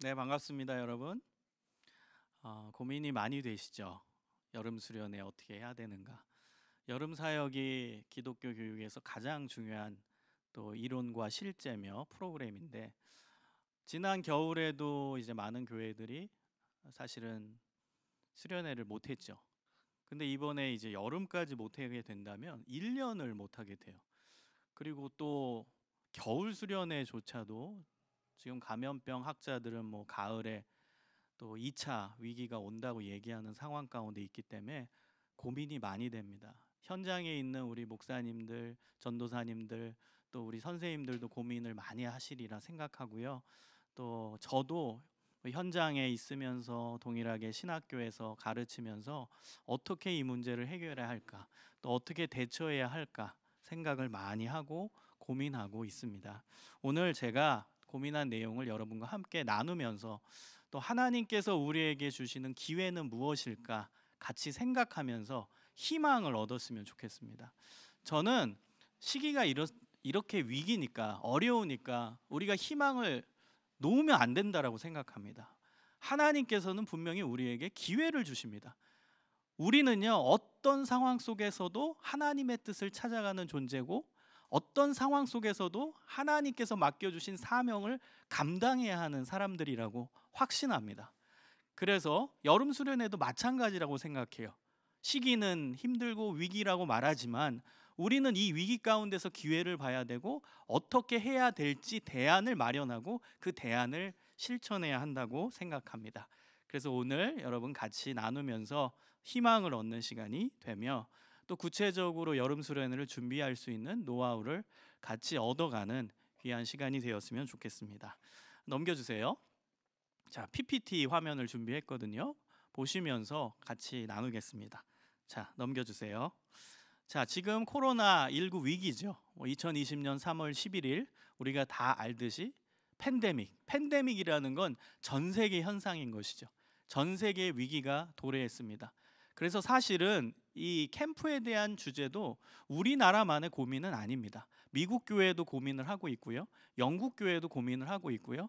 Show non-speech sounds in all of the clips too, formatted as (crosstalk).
네 반갑습니다 여러분 어, 고민이 많이 되시죠 여름 수련회 어떻게 해야 되는가 여름 사역이 기독교 교육에서 가장 중요한 또 이론과 실제며 프로그램인데 지난 겨울에도 이제 많은 교회들이 사실은 수련회를 못했죠 근데 이번에 이제 여름까지 못하게 된다면 1년을 못하게 돼요 그리고 또 겨울 수련회조차도 지금 감염병 학자들은 뭐 가을에 또 2차 위기가 온다고 얘기하는 상황 가운데 있기 때문에 고민이 많이 됩니다. 현장에 있는 우리 목사님들, 전도사님들, 또 우리 선생님들도 고민을 많이 하시리라 생각하고요. 또 저도 현장에 있으면서 동일하게 신학교에서 가르치면서 어떻게 이 문제를 해결해야 할까, 또 어떻게 대처해야 할까 생각을 많이 하고 고민하고 있습니다. 오늘 제가 고민한 내용을 여러분과 함께 나누면서 또 하나님께서 우리에게 주시는 기회는 무엇일까 같이 생각하면서 희망을 얻었으면 좋겠습니다. 저는 시기가 이렇, 이렇게 위기니까 어려우니까 우리가 희망을 놓으면 안 된다라고 생각합니다. 하나님께서는 분명히 우리에게 기회를 주십니다. 우리는요 어떤 상황 속에서도 하나님의 뜻을 찾아가는 존재고 어떤 상황 속에서도 하나님께서 맡겨주신 사명을 감당해야 하는 사람들이라고 확신합니다. 그래서 여름 수련회도 마찬가지라고 생각해요. 시기는 힘들고 위기라고 말하지만 우리는 이 위기 가운데서 기회를 봐야 되고 어떻게 해야 될지 대안을 마련하고 그 대안을 실천해야 한다고 생각합니다. 그래서 오늘 여러분 같이 나누면서 희망을 얻는 시간이 되며 또 구체적으로 여름 수련회를 준비할 수 있는 노하우를 같이 얻어가는 귀한 시간이 되었으면 좋겠습니다. 넘겨주세요. 자, PPT 화면을 준비했거든요. 보시면서 같이 나누겠습니다. 자, 넘겨주세요. 자, 지금 코로나 19 위기죠. 2020년 3월 11일 우리가 다 알듯이 팬데믹, 팬데믹이라는 건 전 세계 현상인 것이죠. 전 세계의 위기가 도래했습니다. 그래서 사실은 이 캠프에 대한 주제도 우리나라만의 고민은 아닙니다. 미국 교회도 고민을 하고 있고요. 영국 교회도 고민을 하고 있고요.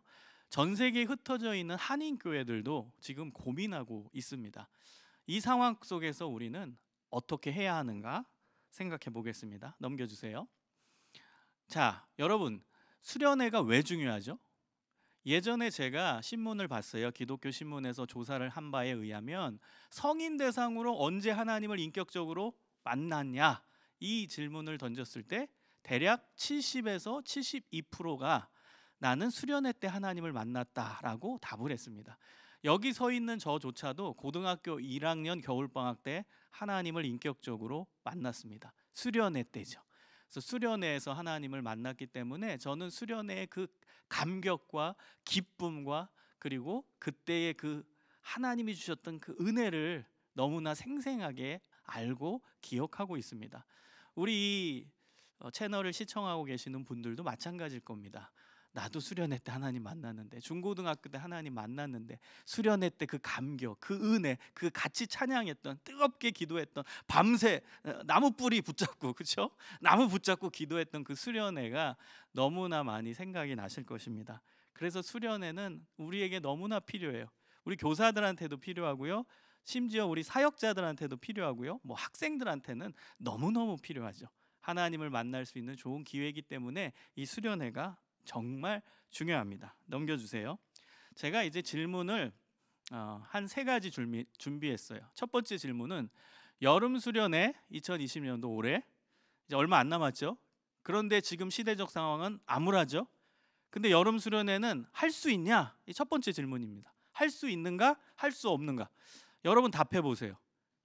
전 세계에 흩어져 있는 한인 교회들도 지금 고민하고 있습니다. 이 상황 속에서 우리는 어떻게 해야 하는가 생각해 보겠습니다. 넘겨 주세요. 자, 여러분, 수련회가 왜 중요하죠? 예전에 제가 신문을 봤어요. 기독교 신문에서 조사를 한 바에 의하면 성인 대상으로 언제 하나님을 인격적으로 만났냐 이 질문을 던졌을 때 대략 70에서 72%가 나는 수련회 때 하나님을 만났다라고 답을 했습니다. 여기 서 있는 저조차도 고등학교 1학년 겨울방학 때 하나님을 인격적으로 만났습니다. 수련회 때죠. 그래서 수련회에서 하나님을 만났기 때문에 저는 수련회의 그 감격과 기쁨과 그리고 그때의 그 하나님이 주셨던 그 은혜를 너무나 생생하게 알고 기억하고 있습니다. 우리 어, 채널을 시청하고 계시는 분들도 마찬가지일 겁니다. 나도 수련회 때 하나님 만났는데 중고등학교 때 하나님 만났는데 수련회 때 그 감격, 그 은혜, 그 같이 찬양했던 뜨겁게 기도했던 밤새 어, 나무 뿌리 붙잡고 (laughs) 그렇죠? 나무 붙잡고 기도했던 그 수련회가 너무나 많이 생각이 나실 것입니다. 그래서 수련회는 우리에게 너무나 필요해요. 우리 교사들한테도 필요하고요. 심지어 우리 사역자들한테도 필요하고요. 뭐 학생들한테는 너무너무 필요하죠. 하나님을 만날 수 있는 좋은 기회이기 때문에 이 수련회가 정말 중요합니다. 넘겨주세요. 제가 이제 질문을 어, 한세 가지 준비, 준비했어요. 첫 번째 질문은 여름 수련회 2020년도 올해 이제 얼마 안 남았죠. 그런데 지금 시대적 상황은 암울하죠. 근데 여름 수련회는 할 수 있냐? 이 첫 번째 질문입니다. 할 수 있는가? 할 수 없는가? 여러분 답해 보세요.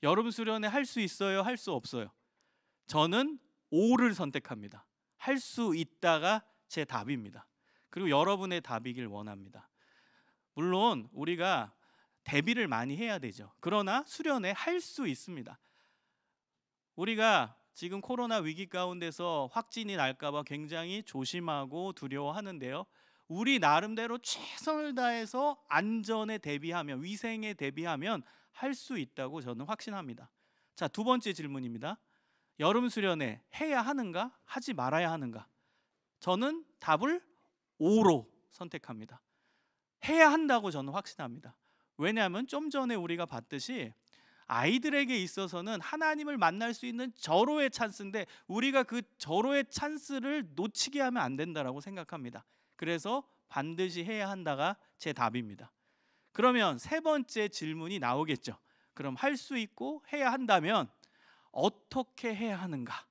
여름 수련회 할 수 있어요? 할 수 없어요? 저는 O를 선택합니다. 할 수 있다가 제 답입니다. 그리고 여러분의 답이길 원합니다. 물론 우리가 대비를 많이 해야 되죠. 그러나 수련회 할수 있습니다. 우리가 지금 코로나 위기 가운데서 확진이 날까봐 굉장히 조심하고 두려워하는데요. 우리 나름대로 최선을 다해서 안전에 대비하면 위생에 대비하면 할 수 있다고 저는 확신합니다. 자, 두 번째 질문입니다. 여름 수련회 해야 하는가? 하지 말아야 하는가? 저는 답을 오로 선택합니다. 해야 한다고 저는 확신합니다. 왜냐하면 좀 전에 우리가 봤듯이 아이들에게 있어서는 하나님을 만날 수 있는 절호의 찬스인데 우리가 그 절호의 찬스를 놓치게 하면 안 된다라고 생각합니다. 그래서 반드시 해야 한다가 제 답입니다. 그러면 세 번째 질문이 나오겠죠. 그럼 할 수 있고 해야 한다면 어떻게 해야 하는가?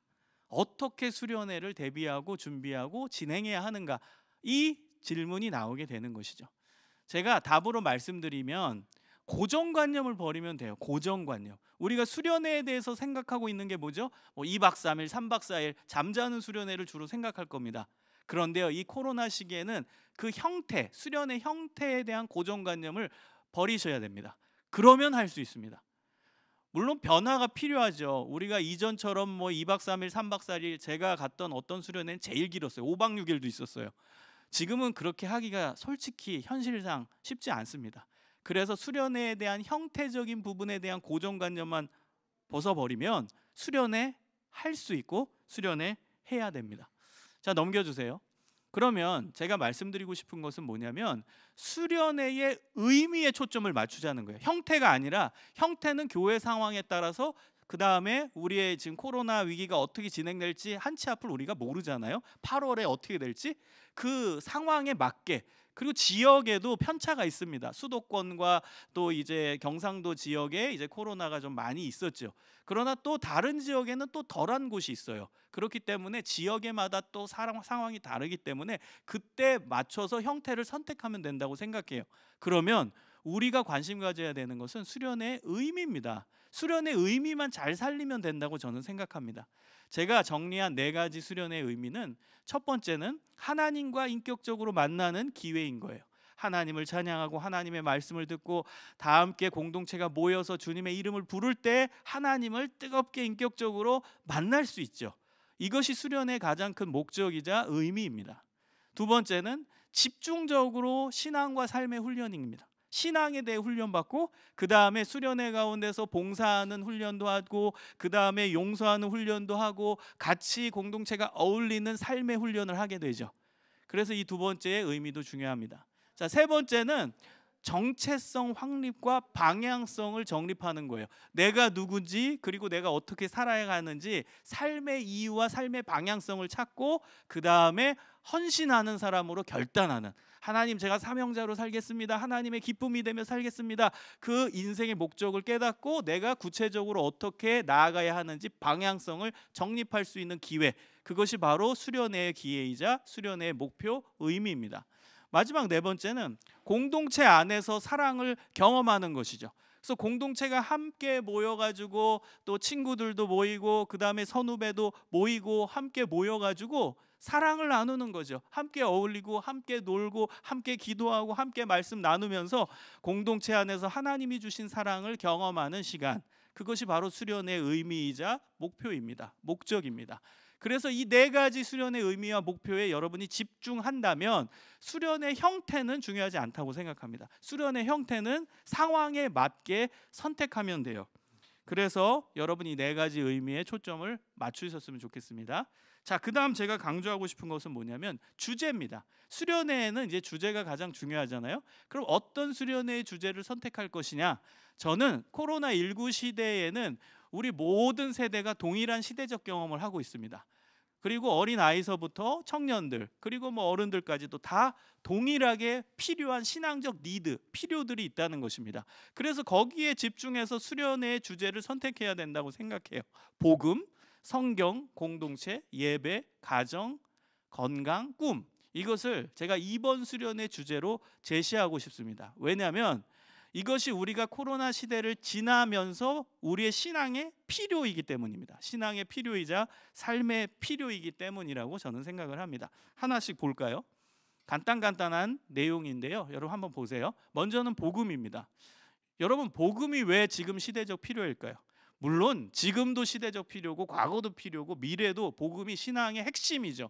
어떻게 수련회를 대비하고 준비하고 진행해야 하는가 이 질문이 나오게 되는 것이죠. 제가 답으로 말씀드리면 고정관념을 버리면 돼요. 고정관념. 우리가 수련회에 대해서 생각하고 있는 게 뭐죠? 뭐 2박 3일, 3박 4일 잠자는 수련회를 주로 생각할 겁니다. 그런데요. 이 코로나 시기에는 그 형태, 수련의 형태에 대한 고정관념을 버리셔야 됩니다. 그러면 할 수 있습니다. 물론 변화가 필요하죠. 우리가 이전처럼 뭐 2박 3일, 3박 4일 제가 갔던 어떤 수련회는 제일 길었어요. 5박 6일도 있었어요. 지금은 그렇게 하기가 솔직히 현실상 쉽지 않습니다. 그래서 수련회에 대한 형태적인 부분에 대한 고정관념만 벗어버리면 수련회 할수 있고 수련회 해야 됩니다. 자 넘겨주세요. 그러면 제가 말씀드리고 싶은 것은 뭐냐면 수련회의 의미에 초점을 맞추자는 거예요. 형태가 아니라 형태는 교회 상황에 따라서 그 다음에 우리의 지금 코로나 위기가 어떻게 진행될지 한 치 앞을 우리가 모르잖아요. 8월에 어떻게 될지 그 상황에 맞게 그리고 지역에도 편차가 있습니다. 수도권과 또 이제 경상도 지역에 이제 코로나가 좀 많이 있었죠. 그러나 또 다른 지역에는 또 덜한 곳이 있어요. 그렇기 때문에 지역에마다 또 사람, 상황이 다르기 때문에 그때 맞춰서 형태를 선택하면 된다고 생각해요. 그러면 우리가 관심 가져야 되는 것은 수련의 의미입니다. 수련의 의미만 잘 살리면 된다고 저는 생각합니다. 제가 정리한 네 가지 수련의 의미는 첫 번째는 하나님과 인격적으로 만나는 기회인 거예요. 하나님을 찬양하고 하나님의 말씀을 듣고 다 함께 공동체가 모여서 주님의 이름을 부를 때 하나님을 뜨겁게 인격적으로 만날 수 있죠. 이것이 수련의 가장 큰 목적이자 의미입니다. 두 번째는 집중적으로 신앙과 삶의 훈련입니다. 신앙에 대해 훈련받고 그 다음에 수련회 가운데서 봉사하는 훈련도 하고 그 다음에 용서하는 훈련도 하고 같이 공동체가 어울리는 삶의 훈련을 하게 되죠. 그래서 이 두 번째의 의미도 중요합니다. 자, 세 번째는 정체성 확립과 방향성을 정립하는 거예요. 내가 누군지 그리고 내가 어떻게 살아야 하는지 삶의 이유와 삶의 방향성을 찾고 그 다음에 헌신하는 사람으로 결단하는 하나님 제가 사명자로 살겠습니다. 하나님의 기쁨이 되며 살겠습니다. 그 인생의 목적을 깨닫고 내가 구체적으로 어떻게 나아가야 하는지 방향성을 정립할 수 있는 기회. 그것이 바로 수련의 기회이자 수련의 목표 의미입니다. 마지막 네 번째는 공동체 안에서 사랑을 경험하는 것이죠. 그래서 공동체가 함께 모여가지고 또 친구들도 모이고 그 다음에 선후배도 모이고 함께 모여가지고 사랑을 나누는 거죠. 함께 어울리고 함께 놀고 함께 기도하고 함께 말씀 나누면서 공동체 안에서 하나님이 주신 사랑을 경험하는 시간. 그것이 바로 수련의 의미이자 목표입니다. 목적입니다. 그래서 이 네 가지 수련의 의미와 목표에 여러분이 집중한다면 수련의 형태는 중요하지 않다고 생각합니다. 수련의 형태는 상황에 맞게 선택하면 돼요. 그래서 여러분이 네 가지 의미에 초점을 맞추셨으면 좋겠습니다. 자, 그다음 제가 강조하고 싶은 것은 뭐냐면 주제입니다. 수련회에는 이제 주제가 가장 중요하잖아요. 그럼 어떤 수련회의 주제를 선택할 것이냐? 저는 코로나 19 시대에는 우리 모든 세대가 동일한 시대적 경험을 하고 있습니다. 그리고 어린 아이서부터 청년들, 그리고 뭐 어른들까지도 다 동일하게 필요한 신앙적 니드, 필요들이 있다는 것입니다. 그래서 거기에 집중해서 수련회의 주제를 선택해야 된다고 생각해요. 복음, 성경, 공동체, 예배, 가정, 건강, 꿈 이것을 제가 이번 수련의 주제로 제시하고 싶습니다. 왜냐하면 이것이 우리가 코로나 시대를 지나면서 우리의 신앙의 필요이기 때문입니다. 신앙의 필요이자 삶의 필요이기 때문이라고 저는 생각을 합니다. 하나씩 볼까요? 간단간단한 내용인데요. 여러분 한번 보세요. 먼저는 복음입니다. 여러분 복음이 왜 지금 시대적 필요일까요? 물론 지금도 시대적 필요고 과거도 필요고 미래도 복음이 신앙의 핵심이죠.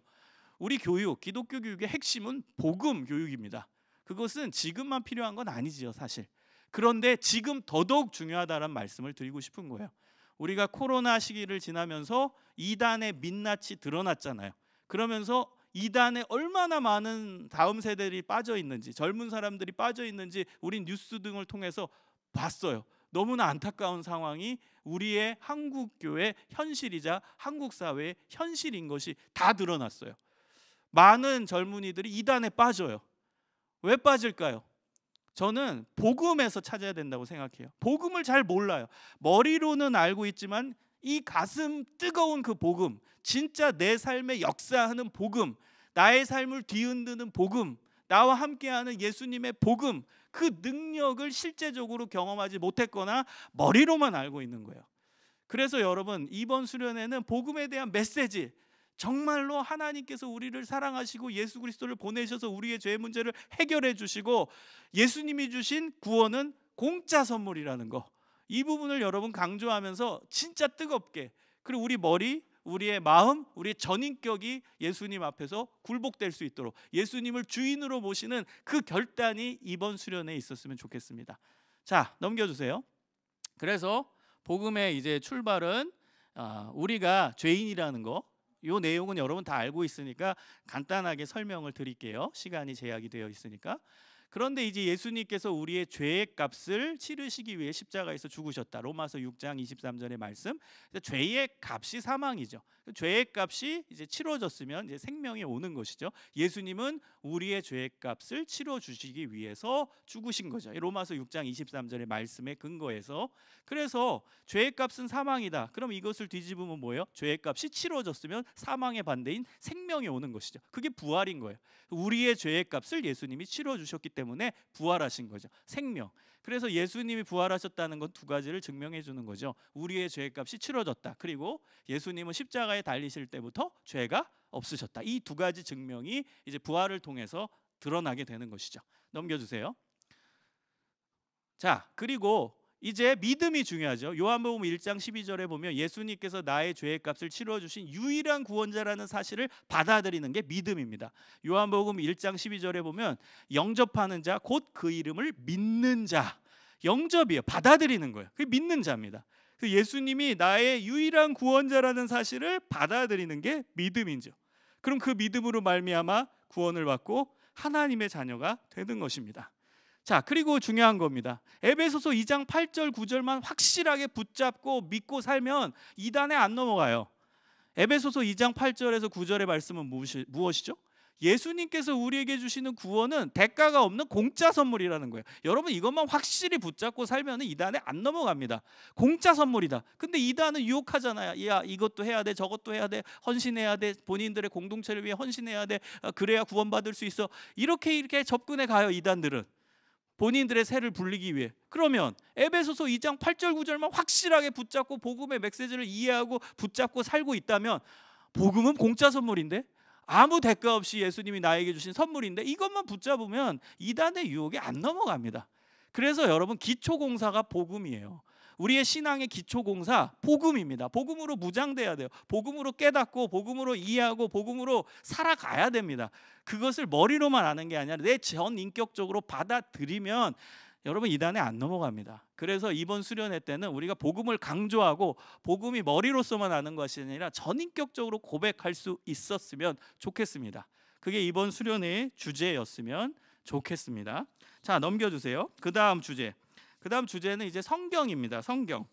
우리 교육, 기독교 교육의 핵심은 복음 교육입니다. 그것은 지금만 필요한 건 아니지요, 사실. 그런데 지금 더더욱 중요하다는 말씀을 드리고 싶은 거예요. 우리가 코로나 시기를 지나면서 이단의 민낯이 드러났잖아요. 그러면서 이단에 얼마나 많은 다음 세대들이 빠져 있는지 젊은 사람들이 빠져 있는지 우리 뉴스 등을 통해서 봤어요. 너무나 안타까운 상황이 우리의 한국 교회 현실이자 한국 사회의 현실인 것이 다 드러났어요. 많은 젊은이들이 이단에 빠져요. 왜 빠질까요? 저는 복음에서 찾아야 된다고 생각해요. 복음을 잘 몰라요. 머리로는 알고 있지만 이 가슴 뜨거운 그 복음, 진짜 내 삶에 역사하는 복음, 나의 삶을 뒤흔드는 복음, 나와 함께하는 예수님의 복음 그 능력을 실제적으로 경험하지 못했거나 머리로만 알고 있는 거예요. 그래서 여러분 이번 수련회는 복음에 대한 메시지 정말로 하나님께서 우리를 사랑하시고 예수 그리스도를 보내셔서 우리의 죄 문제를 해결해 주시고 예수님이 주신 구원은 공짜 선물이라는 거. 이 부분을 여러분 강조하면서 진짜 뜨겁게 그리고 우리 머리 우리의 마음, 우리의 전인격이 예수님 앞에서 굴복될 수 있도록 예수님을 주인으로 모시는 그 결단이 이번 수련에 있었으면 좋겠습니다. 자, 넘겨 주세요. 그래서 복음의 이제 출발은 아, 우리가 죄인이라는 거, 요 내용은 여러분 다 알고 있으니까 간단하게 설명을 드릴게요. 시간이 제약이 되어 있으니까. 그런데 이제 예수님께서 우리의 죄의 값을 치르시기 위해 십자가에서 죽으셨다. 로마서 6장 23절의 말씀. 죄의 값이 사망이죠. 그 죄의 값이 이제 치러졌으면 이제 생명이 오는 것이죠. 예수님은 우리의 죄의 값을 치러 주시기 위해서 죽으신 거죠. 로마서 6장 23절의 말씀에 근거해서 그래서 죄의 값은 사망이다. 그럼 이것을 뒤집으면 뭐예요? 죄의 값이 치러졌으면 사망의 반대인 생명이 오는 것이죠. 그게 부활인 거예요. 우리의 죄의 값을 예수님이 치러 주셨기 때문에 부활하신 거죠. 생명. 그래서 예수님이 부활하셨다는 건 두 가지를 증명해 주는 거죠. 우리의 죄값이 치러졌다. 그리고 예수님은 십자가에 달리실 때부터 죄가 없으셨다. 이 두 가지 증명이 이제 부활을 통해서 드러나게 되는 것이죠. 넘겨 주세요. 자, 그리고 이제 믿음이 중요하죠. 요한복음 1장 12절에 보면 예수님께서 나의 죄의 값을 치러 주신 유일한 구원자라는 사실을 받아들이는 게 믿음입니다. 요한복음 1장 12절에 보면 영접하는 자 곧 그 이름을 믿는 자. 영접이에요. 받아들이는 거예요. 그 믿는 자입니다. 그 예수님이 나의 유일한 구원자라는 사실을 받아들이는 게 믿음이죠. 그럼 그 믿음으로 말미암아 구원을 받고 하나님의 자녀가 되는 것입니다. 자, 그리고 중요한 겁니다. 에베소서 2장 8절 9절만 확실하게 붙잡고 믿고 살면 2단에 안 넘어가요. 에베소서 2장 8절에서 9절의 말씀은 무엇이죠? 예수님께서 우리에게 주시는 구원은 대가가 없는 공짜 선물이라는 거예요. 여러분 이것만 확실히 붙잡고 살면 이단에안 넘어갑니다. 공짜 선물이다. 근데 이단은 유혹하잖아요. 야 이것도 해야 돼 저것도 해야 돼 헌신해야 돼 본인들의 공동체를 위해 헌신해야 돼 어, 그래야 구원받을 수 있어 이렇게 이렇게 접근해 가요 이단들은 본인들의 새를 불리기 위해. 그러면 에베소서 2장 8절 9절만 확실하게 붙잡고 복음의 메시지를 이해하고 붙잡고 살고 있다면 복음은 공짜 선물인데 아무 대가 없이 예수님이 나에게 주신 선물인데 이것만 붙잡으면 이단의 유혹에 안 넘어갑니다. 그래서 여러분 기초 공사가 복음이에요. 우리의 신앙의 기초 공사 복음입니다. 복음으로 무장돼야 돼요. 복음으로 깨닫고 복음으로 이해하고 복음으로 살아가야 됩니다. 그것을 머리로만 아는 게 아니라 내 전 인격적으로 받아들이면 여러분 이단에 안 넘어갑니다. 그래서 이번 수련회 때는 우리가 복음을 강조하고 복음이 머리로서만 아는 것이 아니라 전인격적으로 고백할 수 있었으면 좋겠습니다. 그게 이번 수련회의 주제였으면 좋겠습니다. 자 넘겨주세요. 그 다음 주제 그다음 주제는 이제 성경입니다. 성경.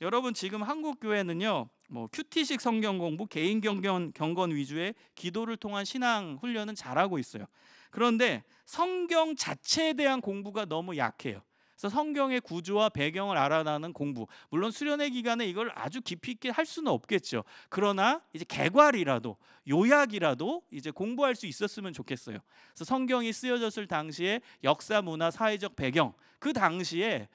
여러분 지금 한국 교회는요. 뭐 큐티식 성경 공부, 개인 경건 경건 위주의 기도를 통한 신앙 훈련은 잘하고 있어요. 그런데 성경 자체에 대한 공부가 너무 약해요. 그래서 성경의 구조와 배경을 알아나는 공부. 물론 수련회 기간에 이걸 아주 깊이 있게 할 수는 없겠죠. 그러나 이제 개괄이라도 요약이라도 이제 공부할 수 있었으면 좋겠어요. 그래서 성경이 쓰여졌을 당시에 역사, 문화, 사회적 배경 그 당시에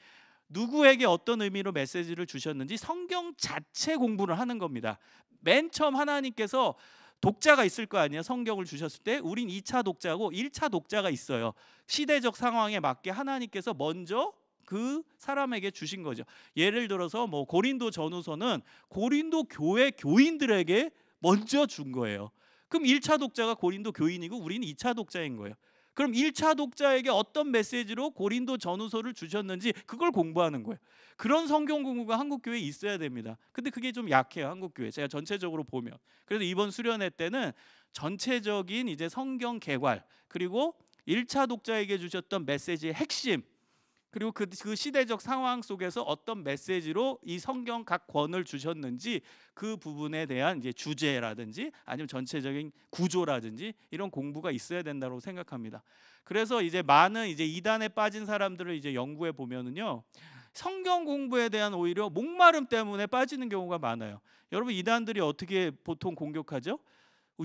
누구에게 어떤 의미로 메시지를 주셨는지 성경 자체 공부를 하는 겁니다. 맨 처음 하나님께서 독자가 있을 거 아니에요. 성경을 주셨을 때 우린 2차 독자고 1차 독자가 있어요. 시대적 상황에 맞게 하나님께서 먼저 그 사람에게 주신 거죠. 예를 들어서 뭐 고린도 전후서는 고린도 교회 교인들에게 먼저 준 거예요. 그럼 1차 독자가 고린도 교인이고 우리는 2차 독자인 거예요. 그럼 1차 독자에게 어떤 메시지로 고린도 전후서를 주셨는지 그걸 공부하는 거예요. 그런 성경 공부가 한국 교회에 있어야 됩니다. 근데 그게 좀 약해요. 한국 교회. 제가 전체적으로 보면. 그래서 이번 수련회 때는 전체적인 이제 성경 개괄 그리고 1차 독자에게 주셨던 메시지의 핵심 그리고 그, 그, 시대적 상황 속에서 어떤 메시지로 이 성경 각 권을 주셨는지 그 부분에 대한 이제 주제라든지 아니면 전체적인 구조라든지 이런 공부가 있어야 된다고 생각합니다. 그래서 이제 많은 이제 이단에 빠진 사람들을 이제 연구해 보면은요. 성경 공부에 대한 오히려 목마름 때문에 빠지는 경우가 많아요. 여러분 이단들이 어떻게 보통 공격하죠?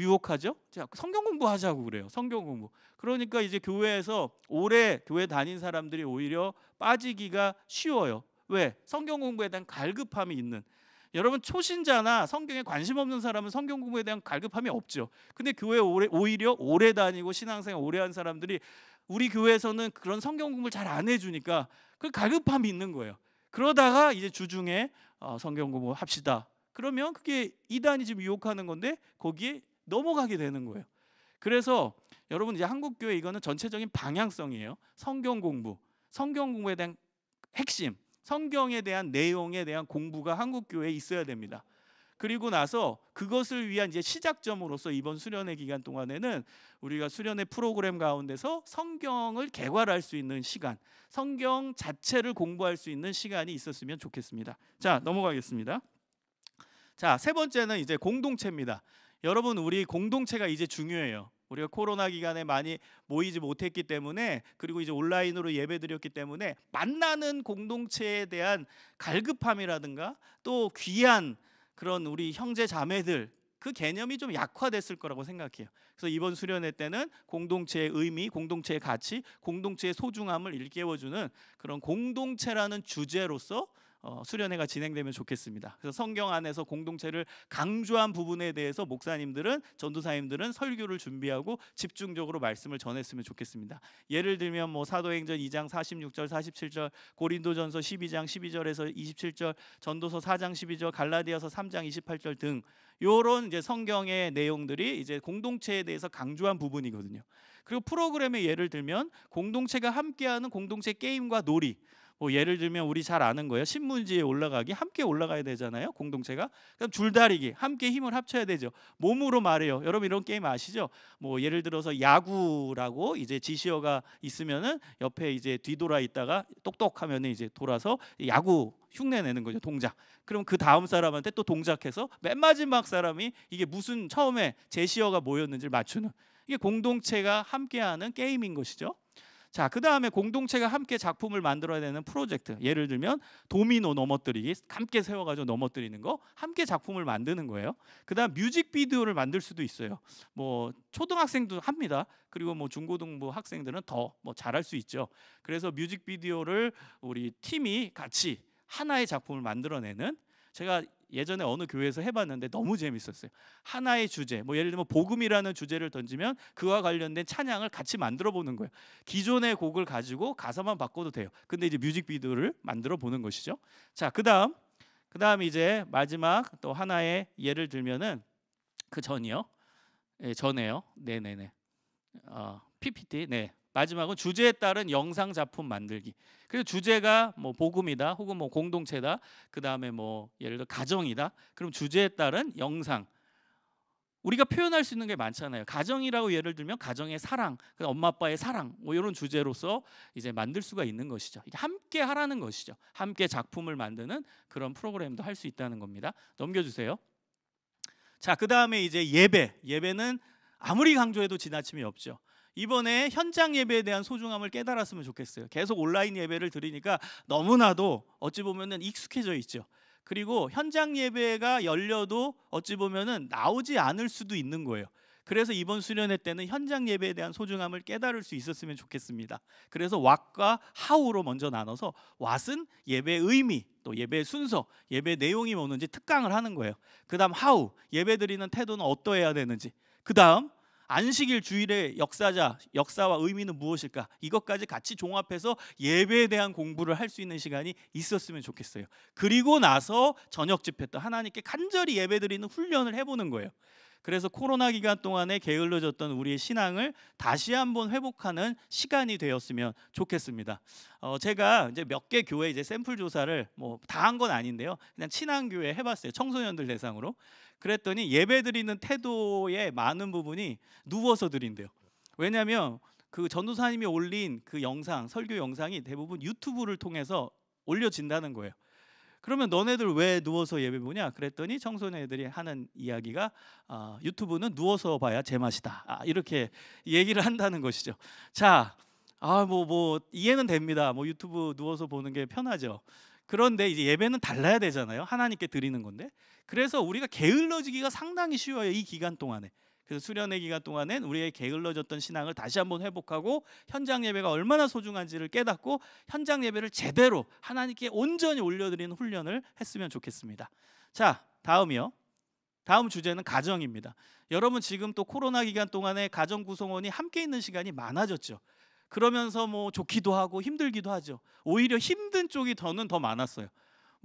유혹하죠. 자, 성경 공부하자고 그래요. 성경 공부. 그러니까 이제 교회에서 오래 교회 다닌 사람들이 오히려 빠지기가 쉬워요. 왜? 성경 공부에 대한 갈급함이 있는. 여러분 초신자나 성경에 관심 없는 사람은 성경 공부에 대한 갈급함이 없죠. 근데 교회 오래, 오히려 오래 다니고 신앙생활 오래 한 사람들이 우리 교회에서는 그런 성경 공부를 잘 안 해주니까 그 갈급함이 있는 거예요. 그러다가 이제 주중에 어, 성경 공부 합시다. 그러면 그게 이단이 지금 유혹하는 건데 거기에 넘어가게 되는 거예요. 그래서 여러분 이제 한국 교회 이거는 전체적인 방향성이에요. 성경 공부, 성경 공부에 대한 핵심, 성경에 대한 내용에 대한 공부가 한국 교회에 있어야 됩니다. 그리고 나서 그것을 위한 이제 시작점으로서 이번 수련회 기간 동안에는 우리가 수련회 프로그램 가운데서 성경을 개괄할 수 있는 시간, 성경 자체를 공부할 수 있는 시간이 있었으면 좋겠습니다. 자, 넘어가겠습니다. 자, 세 번째는 이제 공동체입니다. 여러분 우리 공동체가 이제 중요해요. 우리가 코로나 기간에 많이 모이지 못했기 때문에 그리고 이제 온라인으로 예배드렸기 때문에 만나는 공동체에 대한 갈급함이라든가 또 귀한 그런 우리 형제 자매들 그 개념이 좀 약화됐을 거라고 생각해요. 그래서 이번 수련회 때는 공동체의 의미, 공동체의 가치, 공동체의 소중함을 일깨워주는 그런 공동체라는 주제로서 어, 수련회가 진행되면 좋겠습니다. 그래서 성경 안에서 공동체를 강조한 부분에 대해서 목사님들은 전도사님들은 설교를 준비하고 집중적으로 말씀을 전했으면 좋겠습니다. 예를 들면 뭐 사도행전 2장 46절 47절 고린도전서 12장 12절에서 27절 전도서 4장 12절 갈라디아서 3장 28절 등 요런 이제 성경의 내용들이 이제 공동체에 대해서 강조한 부분이거든요. 그리고 프로그램의 예를 들면 공동체가 함께하는 공동체 게임과 놀이 뭐 예를 들면 우리 잘 아는 거예요. 신문지에 올라가기 함께 올라가야 되잖아요. 공동체가. 그럼 줄다리기 함께 힘을 합쳐야 되죠. 몸으로 말해요. 여러분 이런 게임 아시죠? 뭐 예를 들어서 야구라고 이제 지시어가 있으면은 옆에 이제 뒤돌아 있다가 똑똑하면은 이제 돌아서 야구 흉내 내는 거죠 동작. 그럼 그 다음 사람한테 또 동작해서 맨 마지막 사람이 이게 무슨 처음에 제시어가 뭐였는지를 맞추는 이게 공동체가 함께하는 게임인 것이죠. 자, 그 다음에 공동체가 함께 작품을 만들어야 되는 프로젝트. 예를 들면 도미노 넘어뜨리기, 함께 세워가지고 넘어뜨리는 거, 함께 작품을 만드는 거예요. 그 다음 뮤직비디오를 만들 수도 있어요. 뭐 초등학생도 합니다. 그리고 뭐 중고등부 학생들은 더 뭐 잘할 수 있죠. 그래서 뮤직비디오를 우리 팀이 같이 하나의 작품을 만들어내는 제가 예전에 어느 교회에서 해봤는데 너무 재밌었어요. 하나의 주제, 뭐 예를 들면 복음이라는 주제를 던지면 그와 관련된 찬양을 같이 만들어 보는 거예요. 기존의 곡을 가지고 가사만 바꿔도 돼요. 근데 이제 뮤직비디오를 만들어 보는 것이죠. 자, 그다음 그다음 이제 마지막 또 하나의 예를 들면은 그 전이요. 예, 전에요. 네, 네, 네. 어, PPT. 네. 마지막은 주제에 따른 영상 작품 만들기. 그리고 주제가 뭐 복음이다, 혹은 뭐 공동체다, 그 다음에 뭐 예를 들어 가정이다. 그럼 주제에 따른 영상. 우리가 표현할 수 있는 게 많잖아요. 가정이라고 예를 들면 가정의 사랑, 그 엄마 아빠의 사랑, 뭐 이런 주제로서 이제 만들 수가 있는 것이죠. 함께 하라는 것이죠. 함께 작품을 만드는 그런 프로그램도 할 수 있다는 겁니다. 넘겨주세요. 자, 그 다음에 이제 예배. 예배는 아무리 강조해도 지나침이 없죠. 이번에 현장 예배에 대한 소중함을 깨달았으면 좋겠어요. 계속 온라인 예배를 드리니까 너무나도 어찌 보면은 익숙해져 있죠. 그리고 현장 예배가 열려도 어찌 보면은 나오지 않을 수도 있는 거예요. 그래서 이번 수련회 때는 현장 예배에 대한 소중함을 깨달을 수 있었으면 좋겠습니다. 그래서 왓과 하우로 먼저 나눠서 왓은 예배의 의미, 또 예배 순서, 예배 내용이 뭐는지 특강을 하는 거예요. 그다음 하우, 예배 드리는 태도는 어떠해야 되는지. 그다음 안식일 주일의 역사자, 역사와 의미는 무엇일까? 이것까지 같이 종합해서 예배에 대한 공부를 할 수 있는 시간이 있었으면 좋겠어요. 그리고 나서 저녁 집회 때 하나님께 간절히 예배드리는 훈련을 해보는 거예요. 그래서 코로나 기간 동안에 게을러졌던 우리의 신앙을 다시 한번 회복하는 시간이 되었으면 좋겠습니다. 어, 제가 이제 몇 개 교회 이제 샘플 조사를 뭐 다 한 건 아닌데요. 그냥 친한 교회 해봤어요. 청소년들 대상으로. 그랬더니 예배 드리는 태도의 많은 부분이 누워서 드린대요. 왜냐하면 그 전도사님이 올린 그 영상 설교 영상이 대부분 유튜브를 통해서 올려진다는 거예요. 그러면 너네들 왜 누워서 예배 보냐? 그랬더니 청소년들이 하는 이야기가 아, 유튜브는 누워서 봐야 제맛이다. 아, 이렇게 얘기를 한다는 것이죠. 자, 아뭐뭐 뭐 이해는 됩니다. 뭐 유튜브 누워서 보는 게 편하죠. 그런데 이제 예배는 달라야 되잖아요. 하나님께 드리는 건데. 그래서 우리가 게을러지기가 상당히 쉬워요. 이 기간 동안에. 그 수련의 기간 동안엔 우리의 게을러졌던 신앙을 다시 한번 회복하고 현장 예배가 얼마나 소중한지를 깨닫고 현장 예배를 제대로 하나님께 온전히 올려드리는 훈련을 했으면 좋겠습니다. 자, 다음이요. 다음 주제는 가정입니다. 여러분 지금 또 코로나 기간 동안에 가정 구성원이 함께 있는 시간이 많아졌죠. 그러면서 뭐 좋기도 하고 힘들기도 하죠. 오히려 힘든 쪽이 더는 더 많았어요.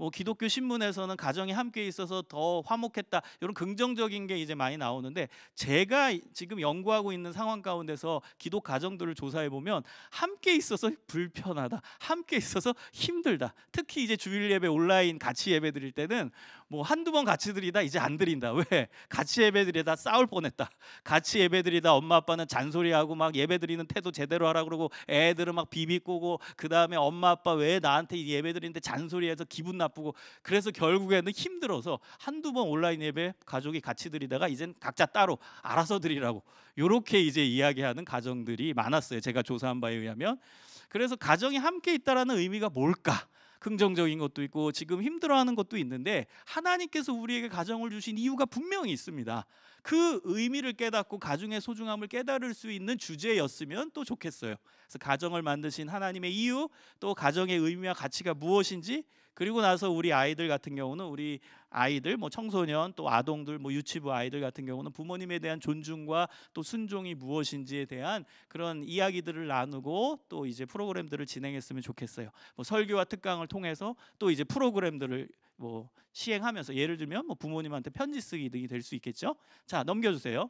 뭐 기독교 신문에서는 가정이 함께 있어서 더 화목했다 이런 긍정적인 게 이제 많이 나오는데 제가 지금 연구하고 있는 상황 가운데서 기독 가정들을 조사해 보면 함께 있어서 불편하다 함께 있어서 힘들다 특히 이제 주일 예배 온라인 같이 예배 드릴 때는 뭐 한두 번 같이 드리다 이제 안 드린다. 왜? 같이 예배 드리다 싸울 뻔했다. 같이 예배 드리다 엄마 아빠는 잔소리하고 막 예배 드리는 태도 제대로 하라 그러고 애들은 막 비비꼬고 그다음에 엄마 아빠 왜 나한테 예배 드리는데 잔소리해서 기분 나쁘고 그래서 결국에는 힘들어서 한두 번 온라인 예배 가족이 같이 드리다가 이젠 각자 따로 알아서 드리라고 요렇게 이제 이야기하는 가정들이 많았어요. 제가 조사한 바에 의하면 그래서 가정이 함께 있다라는 의미가 뭘까? 긍정적인 것도 있고 지금 힘들어하는 것도 있는데 하나님께서 우리에게 가정을 주신 이유가 분명히 있습니다. 그 의미를 깨닫고 가정의 소중함을 깨달을 수 있는 주제였으면 또 좋겠어요. 그래서 가정을 만드신 하나님의 이유, 또 가정의 의미와 가치가 무엇인지 그리고 나서 우리 아이들 같은 경우는 우리 아이들 뭐 청소년 또 아동들 뭐 유치부 아이들 같은 경우는 부모님에 대한 존중과 또 순종이 무엇인지에 대한 그런 이야기들을 나누고 또 이제 프로그램들을 진행했으면 좋겠어요. 뭐 설교와 특강을 통해서 또 이제 프로그램들을 뭐 시행하면서 예를 들면 뭐 부모님한테 편지 쓰기 등이 될 수 있겠죠. 자 넘겨주세요.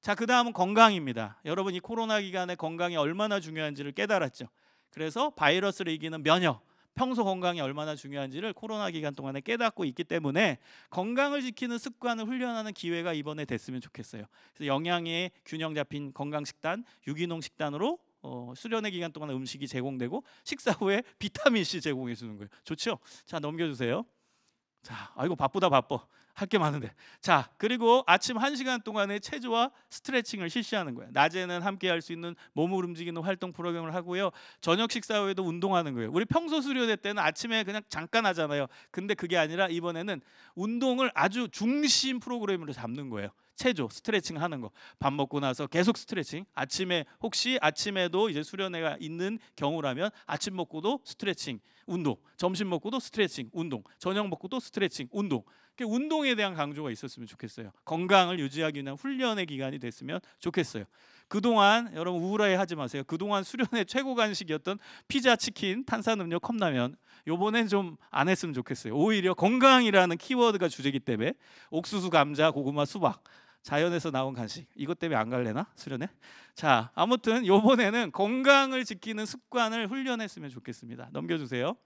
자, 그 다음은 건강입니다. 여러분 이 코로나 기간에 건강이 얼마나 중요한지를 깨달았죠. 그래서 바이러스를 이기는 면역, 평소 건강이 얼마나 중요한지를 코로나 기간 동안에 깨닫고 있기 때문에 건강을 지키는 습관을 훈련하는 기회가 이번에 됐으면 좋겠어요. 그래서 영양의 균형 잡힌 건강 식단, 유기농 식단으로 어, 수련회 기간 동안 음식이 제공되고 식사 후에 비타민 C 제공해 주는 거예요. 좋죠? 자 넘겨주세요. 자, 아이고 바쁘다 바빠. 할게 많은데. 자, 그리고 아침 1시간 동안의 체조와 스트레칭을 실시하는 거예요. 낮에는 함께 할 수 있는 몸을 움직이는 활동 프로그램을 하고요. 저녁 식사 후에도 운동하는 거예요. 우리 평소 수료대 때는 아침에 그냥 잠깐 하잖아요. 근데 그게 아니라 이번에는 운동을 아주 중심 프로그램으로 잡는 거예요. 체조 스트레칭 하는 거 밥 먹고 나서 계속 스트레칭 아침에 혹시 아침에도 이제 수련회가 있는 경우라면 아침 먹고도 스트레칭 운동 점심 먹고도 스트레칭 운동 저녁 먹고도 스트레칭 운동 그러니까 운동에 대한 강조가 있었으면 좋겠어요 건강을 유지하기 위한 훈련의 기간이 됐으면 좋겠어요 그동안 여러분 우울해하지 마세요 그동안 수련회 최고 간식이었던 피자 치킨 탄산음료 컵라면 요번엔 좀 안 했으면 좋겠어요 오히려 건강이라는 키워드가 주제기 때문에 옥수수 감자 고구마 수박 자연에서 나온 간식 이것 때문에 안 갈래나 수련회? 자 아무튼 요번에는 건강을 지키는 습관을 훈련했으면 좋겠습니다. 넘겨주세요.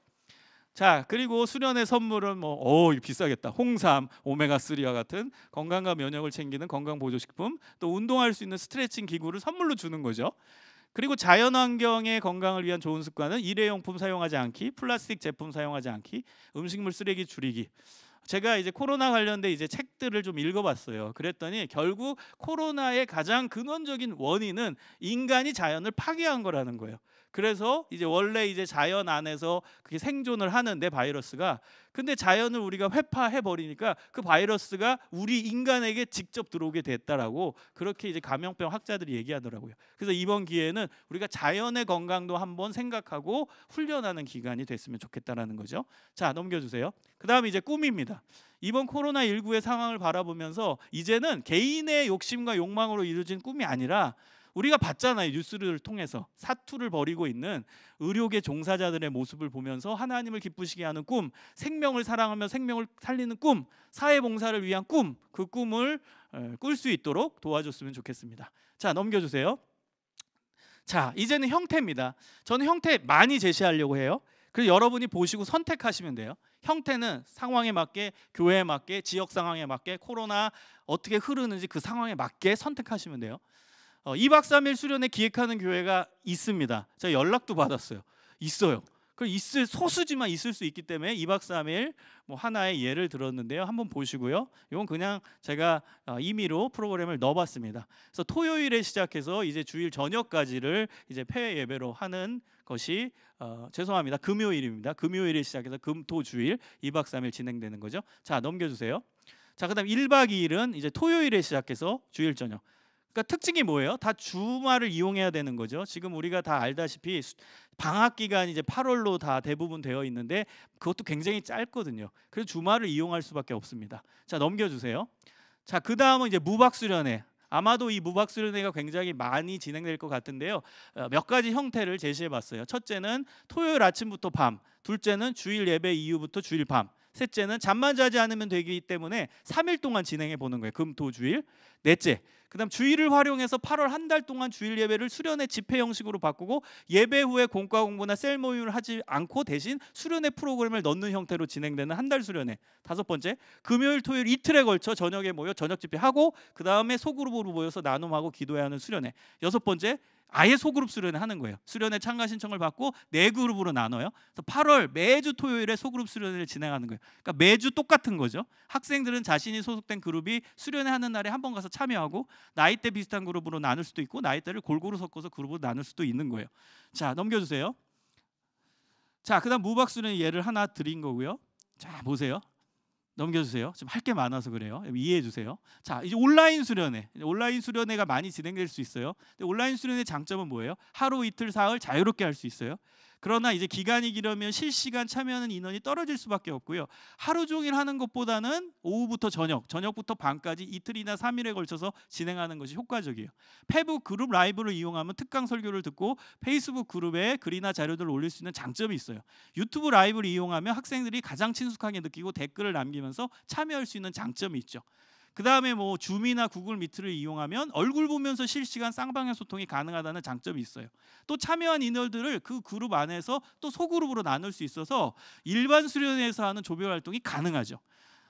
자 그리고 수련의 선물은 뭐어 비싸겠다 홍삼 오메가 3와 같은 건강과 면역을 챙기는 건강 보조식품 또 운동할 수 있는 스트레칭 기구를 선물로 주는 거죠. 그리고 자연환경의 건강을 위한 좋은 습관은 일회용품 사용하지 않기, 플라스틱 제품 사용하지 않기, 음식물 쓰레기 줄이기. 제가 이제 코로나 관련된 이제 책들을 좀 읽어봤어요. 그랬더니 결국 코로나의 가장 근원적인 원인은 인간이 자연을 파괴한 거라는 거예요. 그래서 이제 원래 이제 자연 안에서 그게 생존을 하는데 바이러스가 근데 자연을 우리가 회파해 버리니까 그 바이러스가 우리 인간에게 직접 들어오게 됐다라고 그렇게 이제 감염병 학자들이 얘기하더라고요. 그래서 이번 기회는 우리가 자연의 건강도 한번 생각하고 훈련하는 기간이 됐으면 좋겠다라는 거죠. 자, 넘겨 주세요. 그다음 이제 꿈입니다. 이번 코로나 19의 상황을 바라보면서 이제는 개인의 욕심과 욕망으로 이루어진 꿈이 아니라 우리가 봤잖아요. 뉴스를 통해서 사투를 벌이고 있는 의료계 종사자들의 모습을 보면서 하나님을 기쁘시게 하는 꿈, 생명을 사랑하며 생명을 살리는 꿈, 사회 봉사를 위한 꿈, 그 꿈을 꿀 수 있도록 도와줬으면 좋겠습니다. 자, 넘겨 주세요. 자, 이제는 형태입니다. 저는 형태 많이 제시하려고 해요. 그래서 여러분이 보시고 선택하시면 돼요. 형태는 상황에 맞게 교회에 맞게 지역 상황에 맞게 코로나 어떻게 흐르는지 그 상황에 맞게 선택하시면 돼요. 2박 어, 3일 수련회 기획하는 교회가 있습니다. 제가 연락도 받았어요. 있어요. 그 있을 소수지만 있을 수 있기 때문에 2박 3일 뭐 하나의 예를 들었는데요. 한번 보시고요. 이건 그냥 제가 어, 임의로 프로그램을 넣어봤습니다. 그래서 토요일에 시작해서 이제 주일 저녁까지를 이제 폐 예배로 하는 것이 어, 죄송합니다. 금요일입니다. 금요일에 시작해서 금토주일 2박 3일 진행되는 거죠. 자 넘겨주세요. 자 그다음 1박 2일은 이제 토요일에 시작해서 주일 저녁. 그러니까 특징이 뭐예요? 다 주말을 이용해야 되는 거죠. 지금 우리가 다 알다시피 방학 기간 이제 8월로 다 대부분 되어 있는데 그것도 굉장히 짧거든요. 그래서 주말을 이용할 수밖에 없습니다. 자 넘겨주세요. 자 그 다음은 이제 무박 수련회. 아마도 이 무박 수련회가 굉장히 많이 진행될 것 같은데요. 어, 몇 가지 형태를 제시해봤어요. 첫째는 토요일 아침부터 밤, 둘째는 주일 예배 이후부터 주일 밤, 셋째는 잠만 자지 않으면 되기 때문에 3일 동안 진행해 보는 거예요. 금, 토, 주일. 넷째. 그다음 주일을 활용해서 8월 한 달 동안 주일 예배를 수련회 집회 형식으로 바꾸고 예배 후에 공과 공부나 셀 모임을 하지 않고 대신 수련회 프로그램을 넣는 형태로 진행되는 한 달 수련회. 다섯 번째. 금요일, 토요일 이틀에 걸쳐 저녁에 모여 저녁 집회하고 그다음에 소그룹으로 모여서 나눔하고 기도해 야 하는 수련회. 여섯 번째. 아예 소그룹 수련을 하는 거예요. 수련회 참가 신청을 받고 네 그룹으로 나눠요. 그래서 8월 매주 토요일에 소그룹 수련회를 진행하는 거예요. 그러니까 매주 똑같은 거죠. 학생들은 자신이 소속된 그룹이 수련회 하는 날에 한 번 가서 참여하고 나이대 비슷한 그룹으로 나눌 수도 있고 나이대를 골고루 섞어서 그룹으로 나눌 수도 있는 거예요. 자, 넘겨 주세요. 자, 그다음 무박 수련회 예를 하나 드린 거고요. 자, 보세요. 넘겨주세요. 좀할게 많아서 그래요. 이해해 주세요. 자, 이제 온라인 수련회. 온라인 수련회가 많이 진행될 수 있어요. 온라인 수련회 장점은 뭐예요? 하루 이틀 사흘 자유롭게 할 수 있어요. 그러나 이제 기간이 길으면 실시간 참여하는 인원이 떨어질 수밖에 없고요. 하루 종일 하는 것보다는 오후부터 저녁, 저녁부터 밤까지 이틀이나 삼일에 걸쳐서 진행하는 것이 효과적이에요. 페북 그룹 라이브를 이용하면 특강 설교를 듣고 페이스북 그룹에 글이나 자료들을 올릴 수 있는 장점이 있어요. 유튜브 라이브를 이용하면 학생들이 가장 친숙하게 느끼고 댓글을 남기면서 참여할 수 있는 장점이 있죠. 그 다음에 뭐 줌이나 구글 미트를 이용하면 얼굴 보면서 실시간 쌍방향 소통이 가능하다는 장점이 있어요. 또 참여한 인원들을 그 그룹 안에서 또 소그룹으로 나눌 수 있어서 일반 수련회에서 하는 조별 활동이 가능하죠.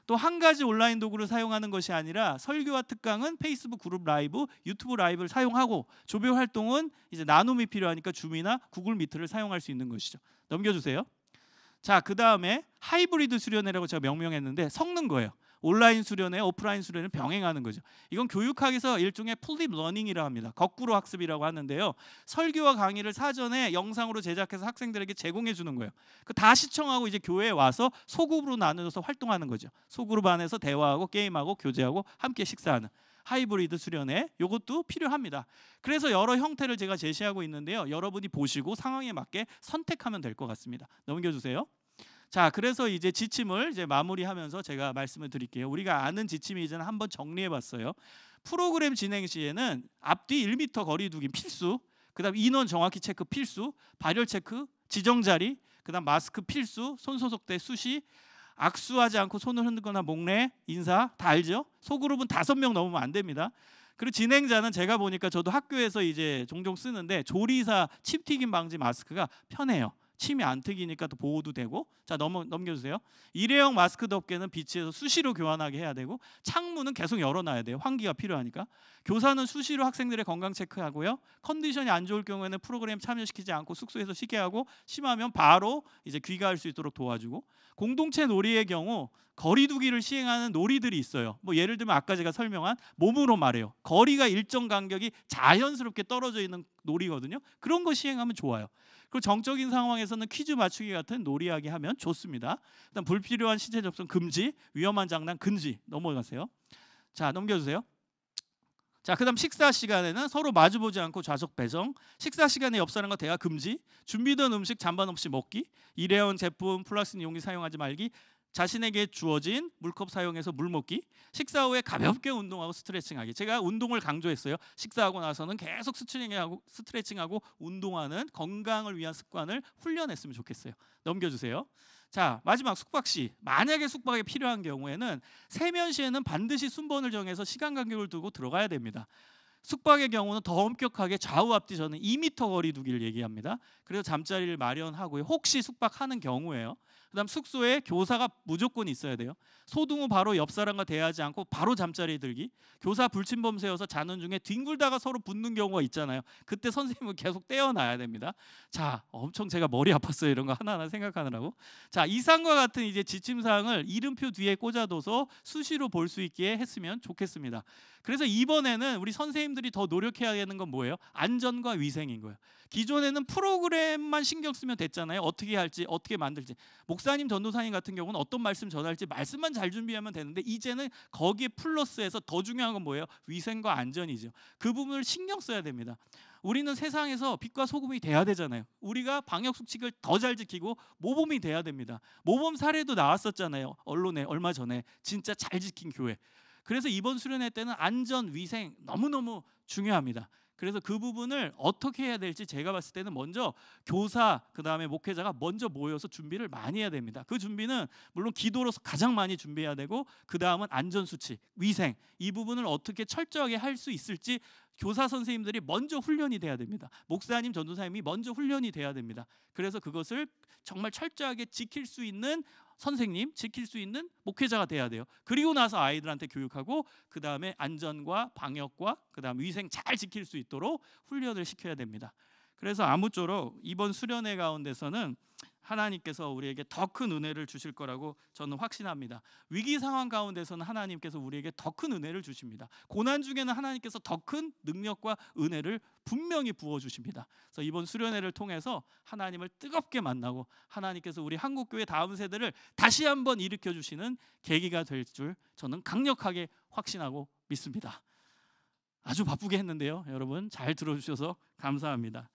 또 한 가지 온라인 도구를 사용하는 것이 아니라 설교와 특강은 페이스북 그룹 라이브, 유튜브 라이브를 사용하고 조별 활동은 이제 나눔이 필요하니까 줌이나 구글 미트를 사용할 수 있는 것이죠. 넘겨주세요. 자, 그 다음에 하이브리드 수련회라고 제가 명명했는데 섞는 거예요. 온라인 수련에 오프라인 수련을 병행하는 거죠. 이건 교육학에서 일종의 플립 러닝이라 합니다. 거꾸로 학습이라고 하는데요. 설교와 강의를 사전에 영상으로 제작해서 학생들에게 제공해 주는 거예요. 그다 시청하고 이제 교회에 와서 소그룹으로 나눠서 활동하는 거죠. 소그룹 안에서 대화하고 게임하고 교제하고 함께 식사하는 하이브리드 수련회 이것도 필요합니다. 그래서 여러 형태를 제가 제시하고 있는데요. 여러분이 보시고 상황에 맞게 선택하면 될 것 같습니다. 넘겨주세요. 자, 그래서 이제 지침을 이제 마무리하면서 제가 말씀을 드릴게요. 우리가 아는 지침이 이제는 한번 정리해 봤어요. 프로그램 진행 시에는 앞뒤 1m 거리두기 필수, 그다음 인원 정확히 체크 필수, 발열 체크, 지정 자리, 그다음 마스크 필수, 손 소속대 수시, 악수하지 않고 손을 흔들거나 목례, 인사 다 알죠? 소그룹은 다섯 명 넘으면 안 됩니다. 그리고 진행자는 제가 보니까 저도 학교에서 이제 종종 쓰는데 조리사 칩 튀김 방지 마스크가 편해요. 침이 안 튀기니까 또 보호도 되고 자 넘어 넘겨주세요 일회용 마스크 덮개는 비치해서 수시로 교환하게 해야 되고 창문은 계속 열어놔야 돼요 환기가 필요하니까 교사는 수시로 학생들의 건강 체크하고요 컨디션이 안 좋을 경우에는 프로그램 참여시키지 않고 숙소에서 쉬게 하고 심하면 바로 이제 귀가할 수 있도록 도와주고 공동체 놀이의 경우 거리두기를 시행하는 놀이들이 있어요. 뭐 예를 들면 아까 제가 설명한 몸으로 말해요. 거리가 일정 간격이 자연스럽게 떨어져 있는 놀이거든요. 그런 거 시행하면 좋아요. 그리고 정적인 상황에서는 퀴즈 맞추기 같은 놀이하기 하면 좋습니다. 일단 불필요한 신체 접촉 금지, 위험한 장난 금지 넘어가세요. 자 넘겨주세요. 자, 그다음 식사 시간에는 서로 마주보지 않고 좌석 배정, 식사 시간에 옆 사람과 대화 금지, 준비된 음식 잔반 없이 먹기, 일회용 제품 플라스틱 용기 사용하지 말기, 자신에게 주어진 물컵 사용해서 물 먹기, 식사 후에 가볍게 운동하고 스트레칭하기. 제가 운동을 강조했어요. 식사하고 나서는 계속 스트레칭하고 스트레칭하고 운동하는 건강을 위한 습관을 훈련했으면 좋겠어요. 넘겨주세요. 자 마지막 숙박 시 만약에 숙박이 필요한 경우에는 세면 시에는 반드시 순번을 정해서 시간 간격을 두고 들어가야 됩니다. 숙박의 경우는 더 엄격하게 좌우 앞뒤 저는 2미터 거리 두기를 얘기합니다. 그래서 잠자리를 마련하고 혹시 숙박하는 경우에요. 그다음 숙소에 교사가 무조건 있어야 돼요. 소등 후 바로 옆 사람과 대하지 않고 바로 잠자리에 들기. 교사 불침범 세워서 자는 중에 뒹굴다가 서로 붙는 경우가 있잖아요. 그때 선생님은 계속 떼어놔야 됩니다. 자, 엄청 제가 머리 아팠어요. 이런 거 하나하나 생각하느라고. 자, 이상과 같은 이제 지침 사항을 이름표 뒤에 꽂아둬서 수시로 볼 수 있게 했으면 좋겠습니다. 그래서 이번에는 우리 선생님 사람들이 더 노력해야 되는 건 뭐예요? 안전과 위생인 거예요. 기존에는 프로그램만 신경 쓰면 됐잖아요. 어떻게 할지, 어떻게 만들지. 목사님, 전도사님 같은 경우는 어떤 말씀 전할지 말씀만 잘 준비하면 되는데 이제는 거기에 플러스해서 더 중요한 건 뭐예요? 위생과 안전이죠. 그 부분을 신경 써야 됩니다. 우리는 세상에서 빛과 소금이 돼야 되잖아요. 우리가 방역 수칙을 더 잘 지키고 모범이 돼야 됩니다. 모범 사례도 나왔었잖아요. 언론에 얼마 전에 진짜 잘 지킨 교회. 그래서 이번 수련회 때는 안전 위생 너무너무 중요합니다. 그래서 그 부분을 어떻게 해야 될지 제가 봤을 때는 먼저 교사 그다음에 목회자가 먼저 모여서 준비를 많이 해야 됩니다. 그 준비는 물론 기도로서 가장 많이 준비해야 되고 그다음은 안전 수칙, 위생 이 부분을 어떻게 철저하게 할 수 있을지 교사 선생님들이 먼저 훈련이 돼야 됩니다. 목사님, 전도사님이 먼저 훈련이 돼야 됩니다. 그래서 그것을 정말 철저하게 지킬 수 있는 선생님, 지킬 수 있는 목회자가 돼야 돼요. 그리고 나서 아이들한테 교육하고 그 다음에 안전과 방역과 그 다음 위생 잘 지킬 수 있도록 훈련을 시켜야 됩니다. 그래서 아무쪼록 이번 수련회 가운데서는 하나님께서 우리에게 더 큰 은혜를 주실 거라고 저는 확신합니다. 위기 상황 가운데서는 하나님께서 우리에게 더 큰 은혜를 주십니다. 고난 중에는 하나님께서 더 큰 능력과 은혜를 분명히 부어 주십니다. 그래서 이번 수련회를 통해서 하나님을 뜨겁게 만나고 하나님께서 우리 한국 교회 다음 세대를 다시 한번 일으켜 주시는 계기가 될 줄 저는 강력하게 확신하고 믿습니다. 아주 바쁘게 했는데요. 여러분 잘 들어 주셔서 감사합니다.